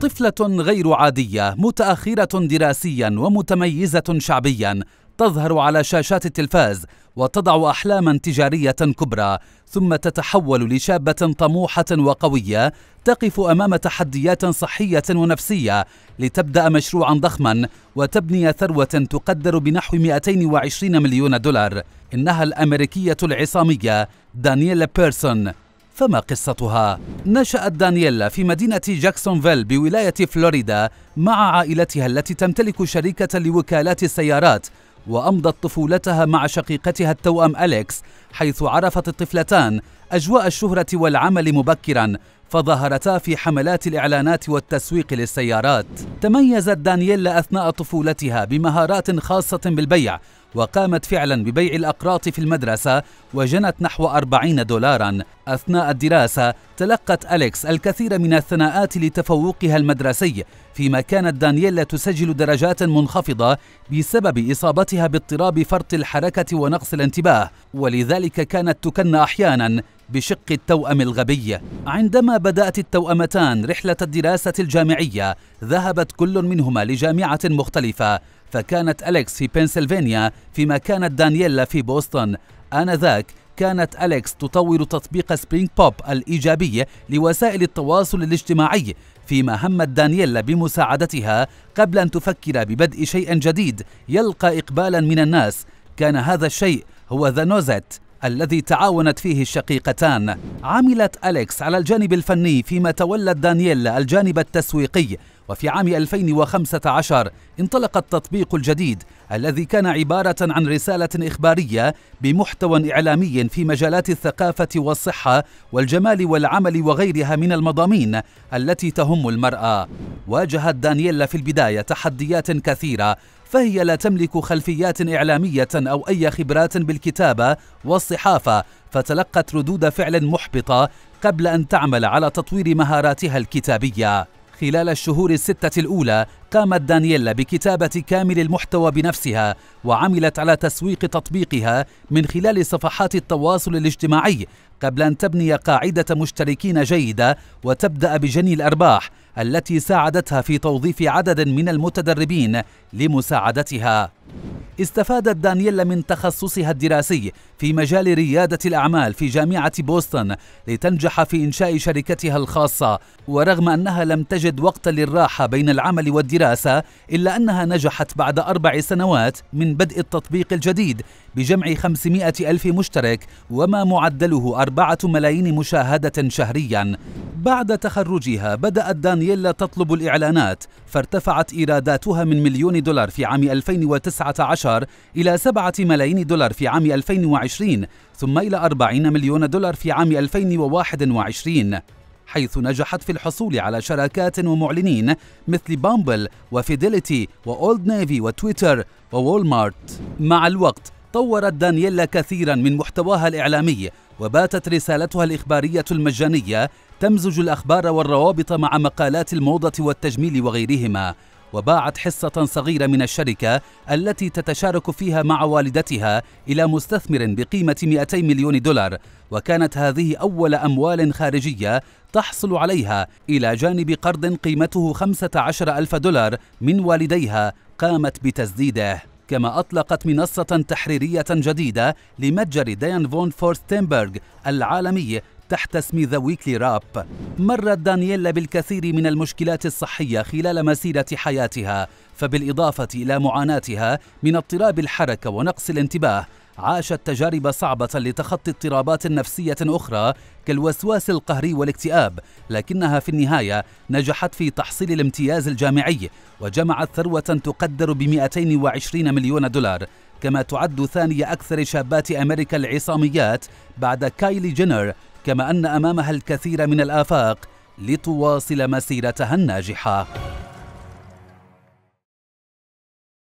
طفلة غير عادية متأخرة دراسيا ومتميزة شعبيا تظهر على شاشات التلفاز وتضع أحلاما تجارية كبرى ثم تتحول لشابة طموحة وقوية تقف أمام تحديات صحية ونفسية لتبدأ مشروعا ضخما وتبني ثروة تقدر بنحو 220 مليون دولار إنها الأمريكية العصامية دانييلا بيرسون فما قصتها؟ نشأت دانييلا في مدينة جاكسونفيل بولاية فلوريدا مع عائلتها التي تمتلك شركة لوكالات السيارات وأمضت طفولتها مع شقيقتها التوأم أليكس حيث عرفت الطفلتان أجواء الشهرة والعمل مبكرا فظهرتا في حملات الإعلانات والتسويق للسيارات تميزت دانييلا أثناء طفولتها بمهارات خاصة بالبيع وقامت فعلا ببيع الأقراط في المدرسة وجنت نحو 40 دولارا أثناء الدراسة تلقت أليكس الكثير من الثناءات لتفوقها المدرسي فيما كانت دانييلا تسجل درجات منخفضة بسبب إصابتها باضطراب فرط الحركة ونقص الانتباه ولذلك كانت تكن أحيانا بشق التوأم الغبي عندما بدأت التوأمتان رحلة الدراسة الجامعية ذهبت كل منهما لجامعة مختلفة فكانت أليكس في بنسلفانيا فيما كانت دانييلا في بوسطن آنذاك كانت أليكس تطور تطبيق سبرينغ بوب الإيجابي لوسائل التواصل الاجتماعي فيما همت دانييلا بمساعدتها قبل أن تفكر ببدء شيء جديد يلقى إقبالا من الناس كان هذا الشيء هو ذا نوزت الذي تعاونت فيه الشقيقتان عملت أليكس على الجانب الفني فيما تولت دانييلا الجانب التسويقي وفي عام 2015 انطلق التطبيق الجديد الذي كان عبارة عن رسالة إخبارية بمحتوى إعلامي في مجالات الثقافة والصحة والجمال والعمل وغيرها من المضامين التي تهم المرأة. واجهت دانييلا في البداية تحديات كثيرة فهي لا تملك خلفيات إعلامية أو أي خبرات بالكتابة والصحافة فتلقت ردود فعل محبطة قبل أن تعمل على تطوير مهاراتها الكتابية. خلال الشهور الستة الأولى قامت دانييلا بكتابة كامل المحتوى بنفسها وعملت على تسويق تطبيقها من خلال صفحات التواصل الاجتماعي قبل أن تبني قاعدة مشتركين جيدة وتبدأ بجني الأرباح التي ساعدتها في توظيف عدد من المتدربين لمساعدتها استفادت دانييلا من تخصصها الدراسي في مجال ريادة الأعمال في جامعة بوسطن لتنجح في إنشاء شركتها الخاصة ورغم أنها لم تجد وقتا للراحة بين العمل والدراسة إلا أنها نجحت بعد أربع سنوات من بدء التطبيق الجديد بجمع 500 ألف مشترك وما معدله أربعة ملايين مشاهدة شهريا بعد تخرجها بدأت دانييلا تطلب الإعلانات فارتفعت إيراداتها من مليون دولار في عام 2019 إلى 7 ملايين دولار في عام 2020 ثم إلى 40 مليون دولار في عام 2021 حيث نجحت في الحصول على شراكات ومعلنين مثل بامبل وفيديليتي وأولد نيفي وتويتر وولمارت مع الوقت طورت دانييلا كثيرا من محتواها الإعلامي وباتت رسالتها الإخبارية المجانية تمزج الأخبار والروابط مع مقالات الموضة والتجميل وغيرهما وباعت حصة صغيرة من الشركة التي تتشارك فيها مع والدتها إلى مستثمر بقيمة 200 مليون دولار وكانت هذه أول أموال خارجية تحصل عليها إلى جانب قرض قيمته 15 ألف دولار من والديها قامت بتسديده كما أطلقت منصة تحريرية جديدة لمتجر ديان فون فورستنبرغ العالمي تحت اسم ذا ويكلي راب مرت دانييلا بالكثير من المشكلات الصحية خلال مسيرة حياتها فبالإضافة إلى معاناتها من اضطراب الحركة ونقص الانتباه عاشت تجارب صعبة لتخطي اضطرابات نفسية أخرى كالوسواس القهري والاكتئاب، لكنها في النهاية نجحت في تحصيل الامتياز الجامعي وجمعت ثروة تقدر ب 220 مليون دولار، كما تعد ثاني أكثر شابات أمريكا العصاميات بعد كايلي جينر كما أن أمامها الكثير من الآفاق لتواصل مسيرتها الناجحة